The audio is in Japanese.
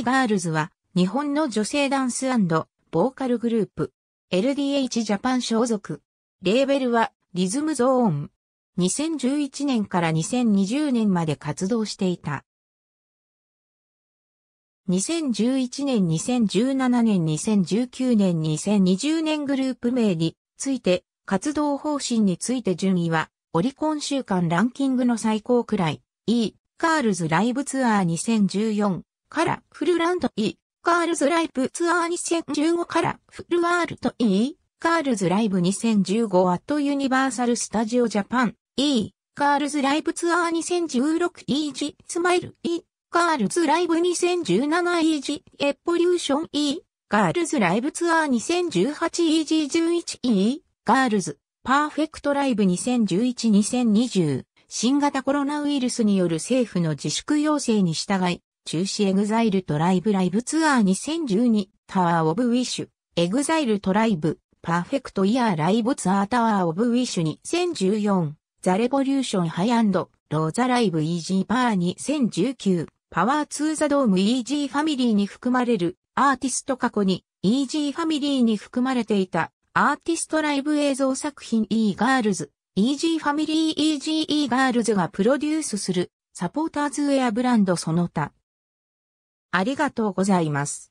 l ガールズは日本の女性ダンスボーカルグループ LDH ジャパン所属。レーベルはリズムゾーン。2011年から2020年まで活動していた。2011年、2017年、2019年、2020年グループ名について活動方針について順位はオリコン週間ランキングの最高くらい E ガールズライブツアーからフルランド E、カールズライブツアー2015からフルワールド E、カールズライブ2015アットユニバーサルスタジオジャパン E、カールズライブツアー 2016EG スマイル E、カールズライブ 2017EG エポリューション E、カールズライブツアー 2018EG11E、ガールズパーフェクトライブ2011-2020新型コロナウイルスによる政府の自粛要請に従い、中止エグザイルトライブライブツアー2012タワーオブウィッシュエグザイルトライブパーフェクトイヤーライブツアータワーオブウィッシュ2014ザレボリューションハイアンドローザライブイージーパー2019パワーツーザドームイージーファミリーに含まれるアーティスト過去にイージーファミリーに含まれていたアーティストライブ映像作品 e ガールズイージーファミリーイージー e ガールズがプロデュースするサポーターズウェアブランドその他ありがとうございます。